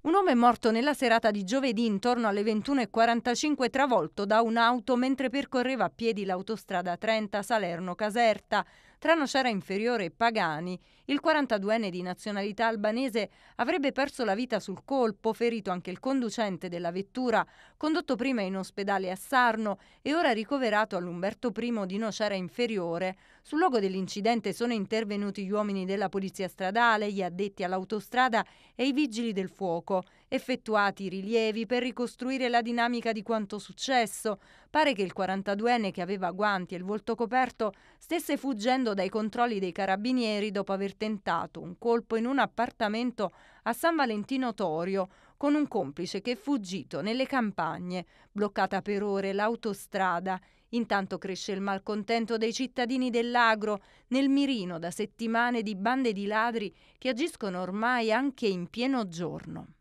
Un uomo è morto nella serata di giovedì intorno alle 21.45 travolto da un'auto mentre percorreva a piedi l'autostrada 30 Salerno-Caserta. Tra Nocera Inferiore e Pagani, il 42enne di nazionalità albanese avrebbe perso la vita sul colpo, ferito anche il conducente della vettura, condotto prima in ospedale a Sarno e ora ricoverato all'Umberto I di Nocera Inferiore. Sul luogo dell'incidente sono intervenuti gli uomini della polizia stradale, gli addetti all'autostrada e i vigili del fuoco, effettuati i rilievi per ricostruire la dinamica di quanto successo. Pare che il 42enne che aveva guanti e il volto coperto stesse fuggendo scappando dai controlli dei carabinieri dopo aver tentato un colpo in un appartamento a San Valentino Torio con un complice che è fuggito nelle campagne, bloccata per ore l'autostrada. Intanto cresce il malcontento dei cittadini dell'agro, nel mirino da settimane di bande di ladri che agiscono ormai anche in pieno giorno.